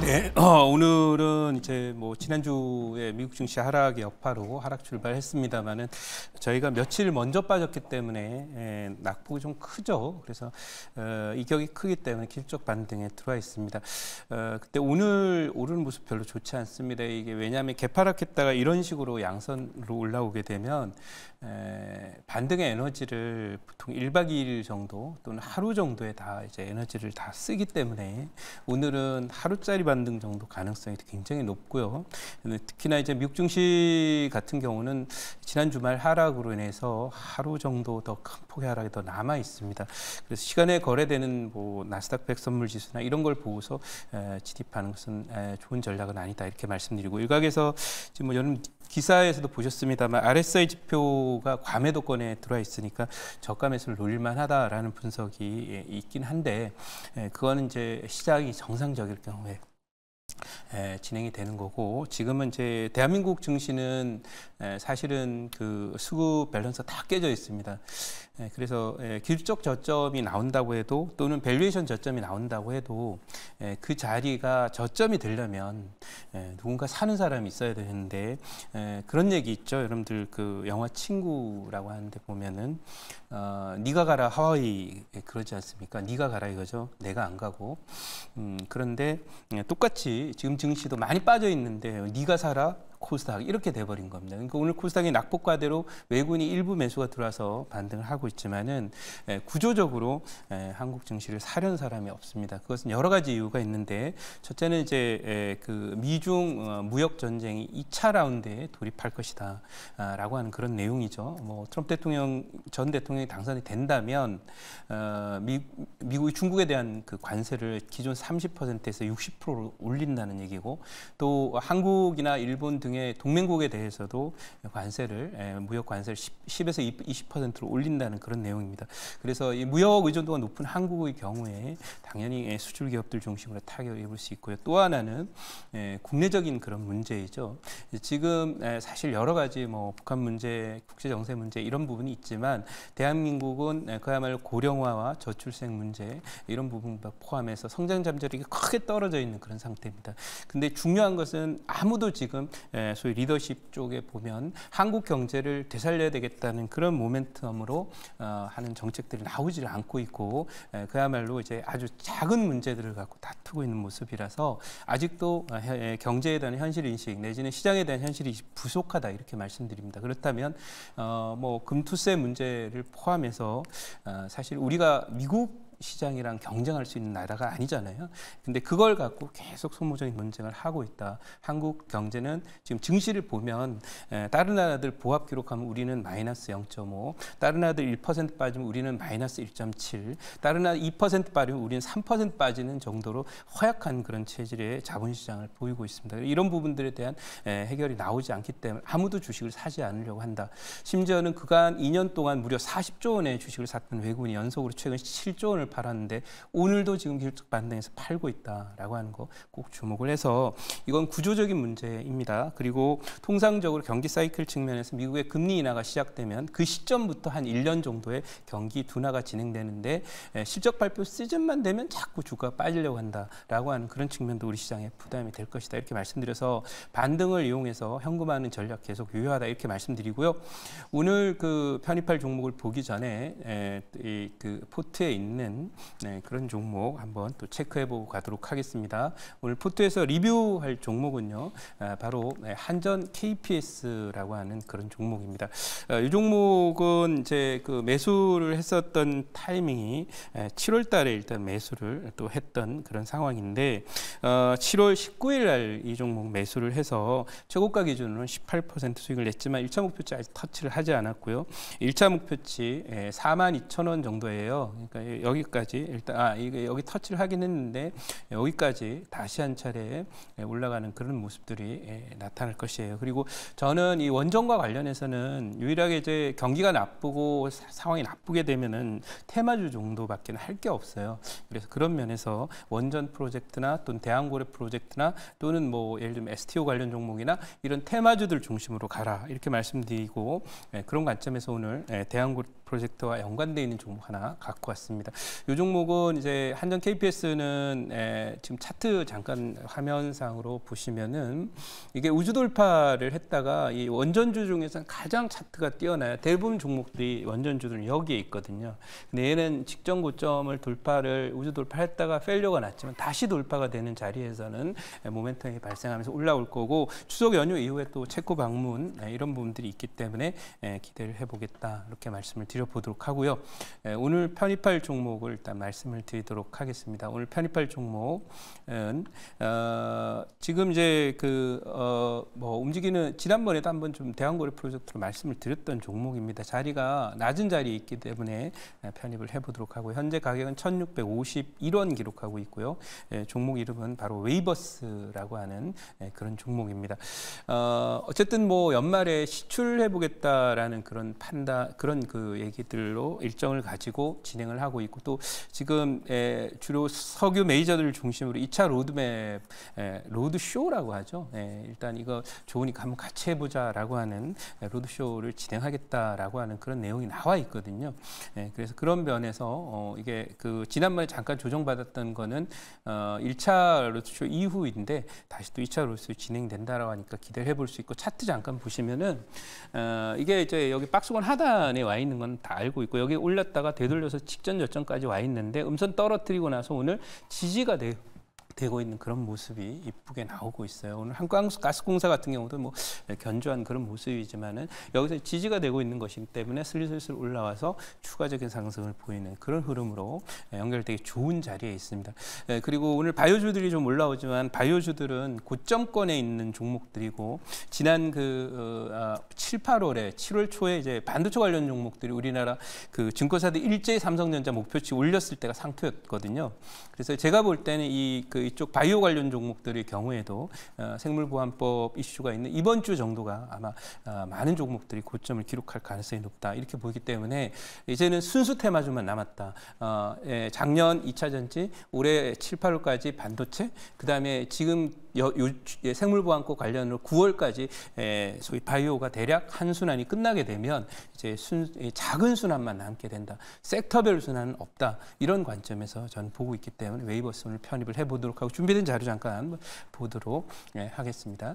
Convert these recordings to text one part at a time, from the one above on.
네, 어, 오늘은 이제 뭐 지난주에 미국 증시 하락의 여파로 하락 출발했습니다만은 저희가 며칠 먼저 빠졌기 때문에 예, 낙폭이 좀 크죠. 그래서 어, 이격이 크기 때문에 길적 반등에 들어와 있습니다. 어, 그때 오늘 오르는 모습 별로 좋지 않습니다. 이게 왜냐하면 개파락했다가 이런 식으로 양선으로 올라오게 되면 에, 반등의 에너지를 보통 1박 2일 정도 또는 하루 정도에 다 이제 에너지를 다 쓰기 때문에 오늘은 하루짜리 반등 정도 가능성이 굉장히 높고요. 특히나 이제 미국 증시 같은 경우는 지난 주말 하락으로 인해서 하루 정도 더 큰 폭의 하락이 더 남아 있습니다. 그래서 시간에 거래되는 뭐 나스닥 백 선물 지수나 이런 걸 보고서 진입하는 것은 좋은 전략은 아니다 이렇게 말씀드리고 일각에서 지금 뭐 여름 기사에서도 보셨습니다만 RSI 지표가 과매도권에 들어와 있으니까 저가 매수를 노릴만하다라는 분석이 예, 있긴 한데 그거는 이제 시장이 정상적일 경우에 에, 진행이 되는 거고 지금은 이제 대한민국 증시는 에, 사실은 그 수급 밸런스 다 깨져 있습니다. 예, 그래서 예, 길적 저점이 나온다고 해도 또는 밸류에이션 저점이 나온다고 해도 예, 그 자리가 저점이 되려면 누군가 사는 사람이 있어야 되는데 그런 얘기 있죠. 여러분들 그 영화 친구라고 하는데 보면은 어, 네가 가라 하와이 그러지 않습니까? 네가 가라 이거죠. 내가 안 가고 음, 그런데 똑같이 지금 증시도 많이 빠져 있는데 네가 사라 코스닥 이렇게 돼버린 겁니다. 그러니까 오늘 코스닥이 낙폭과대로 외국인이 일부 매수가 들어와서 반등을 하고 있지만은 예, 구조적으로 예, 한국 증시를 사려는 사람이 없습니다. 그것은 여러 가지 이유가 있는데 첫째는 이제 예, 그 미중 어, 무역 전쟁이 2차 라운드에 돌입할 것이다라고 아, 하는 그런 내용이죠. 뭐 트럼프 대통령 전 대통령이 당선이 된다면 어, 미, 미국이 중국에 대한 그 관세를 기존 30%에서 60%로 올린다는 얘기고 또 한국이나 일본 등 등의 동맹국에 대해서도 관세를 예, 무역 관세를 10, 에서 20%로 올린다는 그런 내용입니다. 그래서 이 무역 의존도가 높은 한국의 경우에 당연히 예, 수출 기업들 중심으로 타격을 입을 수 있고요. 또 하나는 예, 국내적인 그런 문제이죠. 지금 사실 여러 가지 뭐 북한 문제, 국제 정세 문제 이런 부분이 있지만 대한민국은 그야말로 고령화와 저출생 문제 이런 부분과 포함해서 성장 잠재력이 크게 떨어져 있는 그런 상태입니다. 근데 중요한 것은 아무도 지금 소위 리더십 쪽에 보면 한국 경제를 되살려야 되겠다는 그런 모멘텀으로 어, 하는 정책들이 나오지 않고 있고 그야말로 이제 아주 작은 문제들을 갖고 다투고 있는 모습이라서 아직도 어, 경제에 대한 현실 인식 내지는 시장에 대한 현실 이 부족하다 이렇게 말씀드립니다. 그렇다면 어, 뭐 금투세 문제를 포함해서 사실 우리가 미국 시장이랑 경쟁할 수 있는 나라가 아니잖아요. 근데 그걸 갖고 계속 소모적인 논쟁을 하고 있다. 한국 경제는 지금 증시를 보면 다른 나라들 보합 기록하면 우리는 마이너스 0.5, 다른 나라들 1% 빠지면 우리는 마이너스 1.7, 다른 나라 2% 빠지면 우리는 3% 빠지는 정도로 허약한 그런 체질의 자본시장을 보이고 있습니다. 이런 부분들에 대한 해결이 나오지 않기 때문에 아무도 주식을 사지 않으려고 한다. 심지어는 그간 2년 동안 무려 40조 원의 주식을 샀던 외국인이 연속으로 최근 7조 원을 원을 팔았는데 오늘도 지금 기술적 반등에서 팔고 있다라고 하는 거 꼭 주목을 해서 이건 구조적인 문제입니다. 그리고 통상적으로 경기 사이클 측면에서 미국의 금리 인하가 시작되면 그 시점부터 한 1년 정도의 경기 둔화가 진행되는데 예, 실적 발표 시즌만 되면 자꾸 주가가 빠지려고 한다라고 하는 그런 측면도 우리 시장에 부담이 될 것이다 이렇게 말씀드려서 반등을 이용해서 현금화하는 전략 계속 유효하다 이렇게 말씀드리고요. 오늘 그 편입할 종목을 보기 전에 에, 예, 이, 그 포트에 있는 있는 음, 네, 그런 종목 한번 또 체크해보고 가도록 하겠습니다. 오늘 포트에서 리뷰할 종목은요. 아, 바로 네, 한전 KPS라고 하는 그런 종목입니다. 아, 이 종목은 이제 그 매수를 했었던 타이밍이 7월 달에 일단 매수를 또 했던 그런 상황인데 7월 어, 19일 날 이 종목 매수를 해서 최고가 기준으로는 18% 수익을 냈지만 1차 목표치 아직 터치를 하지 않았고요. 1차 목표치 4 2 0원 정도예요. 그러니까 여기 여기까지 일단 아 이게 여기 터치를 하긴 했는데 여기까지 다시 한 차례 예, 올라가는 그런 모습들이 예, 나타날 것이에요. 그리고 저는 이 원전과 관련해서는 유일하게 이제 경기가 나쁘고 상황이 나쁘게 되면은 테마주 정도밖에 할 게 없어요. 그래서 그런 면에서 원전 프로젝트나 또는 대항고래 프로젝트나 또는 뭐 예를 들면 STO 관련 종목이나 이런 테마주들 중심으로 가라 이렇게 말씀드리고 예, 그런 관점에서 오늘 대항고래 프로젝트와 연관되어 있는 종목 하나 갖고 왔습니다. 이 종목은 이제 한전 KPS는 에, 지금 차트 잠깐 화면상으로 보시면은 이게 우주 돌파를 했다가 이 원전주 중에서 가장 차트가 뛰어나요. 대부분 종목들이 원전주들 여기에 있거든요. 근데 얘는 직전 고점을 돌파를 우주 돌파했다가 펠리어가 났지만 다시 돌파가 되는 자리에서는 모멘텀이 발생하면서 올라올 거고 추석 연휴 이후에 또 체코 방문 이런 부분들이 있기 때문에 기대를 해보겠다 이렇게 말씀을 드려보도록 하고요. 오늘 편입할 종목 종목을 일단 말씀을 드리도록 하겠습니다. 오늘 편입할 종목은 어, 지금 이제 그뭐 어, 뭐 움직이는 지난번에도 한번 좀 대한거래 프로젝트로 말씀을 드렸던 종목입니다. 자리가 낮은 자리에 있기 때문에 어, 편입을 해보도록 하고 현재 가격은 1,651원 기록하고 있고요. 예, 종목 이름은 바로 웨이버스라고 하는 예, 그런 종목입니다. 어, 어쨌든 뭐 연말에 시출해보겠다라는 그런 판단 그런 그 얘기들로 일정을 가지고 진행을 하고 있고 또 지금 에, 예, 주로 석유 메이저들을 중심으로 2차 로드맵 에, 예, 로드쇼라고 하죠. 에, 예, 일단 이거 좋으니까 한번 같이 해보자라고 하는 에, 로드쇼를 진행하겠다라고 하는 그런 내용이 나와 있거든요. 에, 그래서 그런 면에서 어, 이게 그 지난번에 잠깐 조정받았던 거는 어, 1차 로드쇼 이후인데 다시 또 2차 로드쇼 진행된다라고 하니까 기대 해볼 수 있고 차트 잠깐 보시면은 어, 이게 이제 여기 박스권 하단에 와 있는 건 다 알고 있고 여기 올렸다가 되돌려서 직전 저점까지 와 있는데 음선 떨어뜨리고 나서 오늘 지지가 돼요. 되고 있는 그런 모습이 이쁘게 나오고 있어요. 오늘 한국가스공사 같은 경우도 뭐 견조한 그런 모습이지만은 여기서 지지가 되고 있는 것이기 때문에 슬슬슬 올라와서 추가적인 상승을 보이는 그런 흐름으로 예, 연결되기 좋은 자리에 있습니다. 예, 그리고 오늘 바이오주들이 좀 올라오지만 바이오주들은 고점권에 있는 종목들이고 지난 그 7, 8월에 7월 초에 이제 반도체 관련 종목들이 우리나라 그 증권사들 일제 삼성전자 목표치 올렸을 때가 상표였거든요. 그래서 제가 볼 때는 이그 이쪽 바이오 관련 종목들의 경우에도 어, 생물보안법 이슈가 있는 이번 주 정도가 아마 어, 많은 종목들이 고점을 기록할 가능성이 높다 이렇게 보이기 때문에 이제는 순수 테마주만 남았다. 어, 예, 작년 2차 전지, 올해 7, 8월까지 반도체, 그다음에 지금 여, 요, 예, 생물보안법 관련으로 9월까지 에, 예, 소위 바이오가 대략 한 순환이 끝나게 되면 이제 순, 작은 순환만 남게 된다. 섹터별 순환은 없다. 이런 관점에서 저는 보고 있기 때문에 웨이버슨을 편입을 해보도록 하고 준비된 자료 잠깐 뭐 보도록 예, 하겠습니다.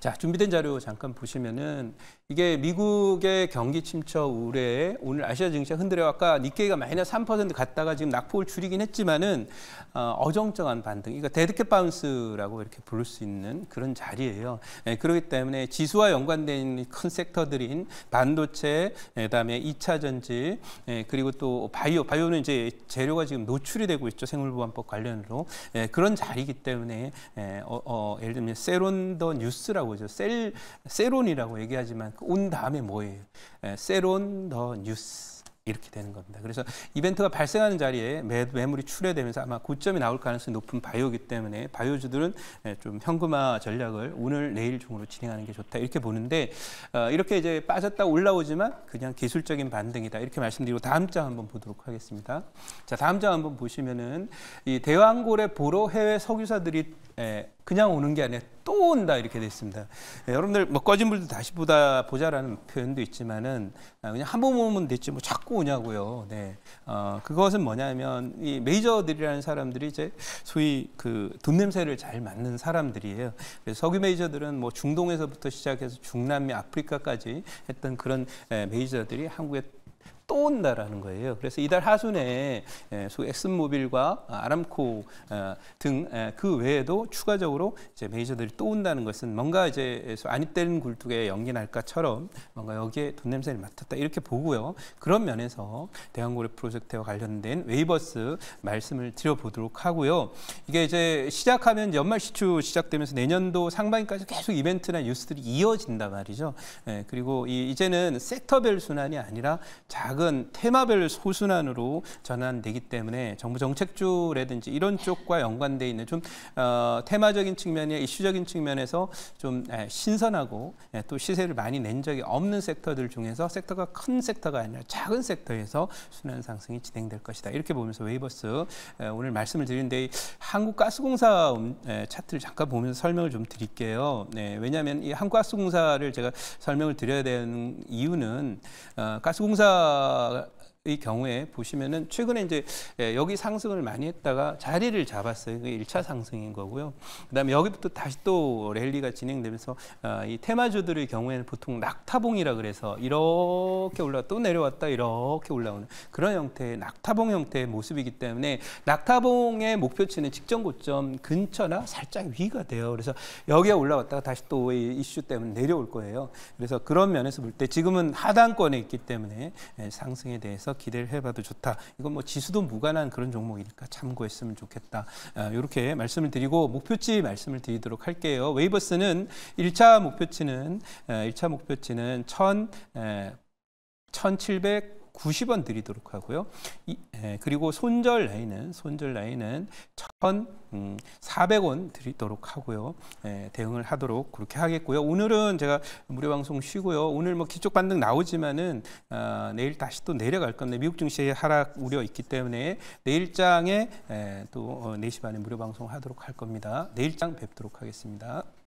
자, 준비된 자료 잠깐 보시면은 이게 미국의 경기 침체 우려에 오늘 아시아 증시가 흔들려 아까 니케이가 마이너스 3% 갔다가 지금 낙폭을 줄이긴 했지만은 어, 정쩡한 반등. 이거 데드캣 바운스라고 이렇게 부를 수 있는 그런 자리예요. 예, 그렇기 때문에 지수와 연관된 큰 섹터들인 반도체, 예, 그다음에 2차 전지, 예, 그리고 또 바이오, 바이오는 이제 재료가 지금 노출이 되고 있죠. 생물보안법 관련으로. 예, 그런 자리이기 때문에 예, 어, 어, 예를 들면 세론더 뉴스 뉴스라고 죠 셀, 세론이라고 얘기하지만 그 온 다음에 뭐예요? 예, 세론 더 뉴스. 이렇게 되는 겁니다. 그래서 이벤트가 발생하는 자리에 매물이 출회되면서 아마 고점이 나올 가능성이 높은 바이오기 때문에 바이오주들은 예, 좀 현금화 전략을 오늘 내일 중으로 진행하는 게 좋다 이렇게 보는데 어, 이렇게 이제 빠졌다 올라오지만 그냥 기술적인 반등이다 이렇게 말씀드리고 다음 장 한번 보도록 하겠습니다. 자 다음 장 한번 보시면은 이 대왕고래 보러 해외 석유사들이 예, 그냥 오는 게 아니라 또 온다 이렇게 돼 있습니다. 네, 여러분들 뭐 꺼진 불도 다시 보다 보자라는 표현도 있지만은 아, 그냥 한번 오면 됐지 뭐 자꾸 갖고 오냐고요. 네. 어, 그것은 뭐냐면 이 메이저들이라는 사람들이 이제 소위 그 돈 냄새를 잘 맡는 사람들이에요. 석유 메이저들은 뭐 중동에서부터 시작해서 중남미 아프리카까지 했던 그런 메이저들이 한국에 또 온다라는 거예요. 그래서 이달 하순에 예, 소 엑슨모빌과 아람코 어, 등그 예, 외에도 추가적으로 이제 메이저들이 또 온다는 것은 뭔가 이제 안입된 굴뚝에 연기 날까처럼 뭔가 여기에 돈 냄새를 맡았다 이렇게 보고요. 그런 면에서 대한고래 프로젝트와 관련된 웨이버스 말씀을 드려보도록 하고요. 이게 이제 시작하면 연말 시추 시작되면서 내년도 상반기까지 계속 이벤트나 뉴스들이 이어진다 말이죠. 예, 그리고 이제는 섹터별 순환이 아니라 자 작은 테마별 소순환으로 전환되기 때문에 정부 정책주라든지 이런 쪽과 연관돼 있는 좀 어, 테마적인 측면이나 이슈적인 측면에서 좀 예, 신선하고 예, 또 시세를 많이 낸 적이 없는 섹터들 중에서 섹터가 큰 섹터가 아니라 작은 섹터에서 순환 상승이 진행될 것이다. 이렇게 보면서 웨이버스 예, 오늘 말씀을 드리는데 한국가스공사 음, 예, 차트를 잠깐 보면서 설명을 좀 드릴게요. 네, 왜냐하면 이 한국가스공사를 제가 설명을 드려야 되는 이유는 어, 가스공사 uh, 이 경우에 보시면은 최근에 이제 예, 여기 상승을 많이 했다가 자리를 잡았어요. 그게 1차 상승인 거고요. 그다음에 여기부터 다시 또 랠리가 진행되면서 아, 이 테마주들의 경우에는 보통 낙타봉이라 그래서 이렇게 올라 또 내려왔다 이렇게 올라오는 그런 형태의 낙타봉 형태의 모습이기 때문에 낙타봉의 목표치는 직전 고점 근처나 살짝 위가 돼요. 그래서 여기에 올라왔다가 다시 또 이슈 때문에 내려올 거예요. 그래서 그런 면에서 볼 때 지금은 하단권에 있기 때문에 예, 상승에 대해서 기대를 해봐도 좋다. 이건 뭐 지수도 무관한 그런 종목이니까 참고했으면 좋겠다. 이렇게 아, 말씀을 드리고 목표치 말씀을 드리도록 할게요. 웨이버스는 1차 목표치는 1차 목표치는 1,000 1,700 90원 드리도록 하고요. 이, 예, 그리고 손절 라인은 손절 라인은 1,400원 음, 드리도록 하고요. 예, 대응을 하도록 그렇게 하겠고요. 오늘은 제가 무료 방송 쉬고요. 오늘 뭐 기쪽 반등 나오지만은 아, 내일 다시 또 내려갈 건데 미국 증시의 하락 우려 있기 때문에 내일장에 예, 또 4시 어, 반에 무료 방송 하도록 할 겁니다. 내일장 뵙도록 하겠습니다.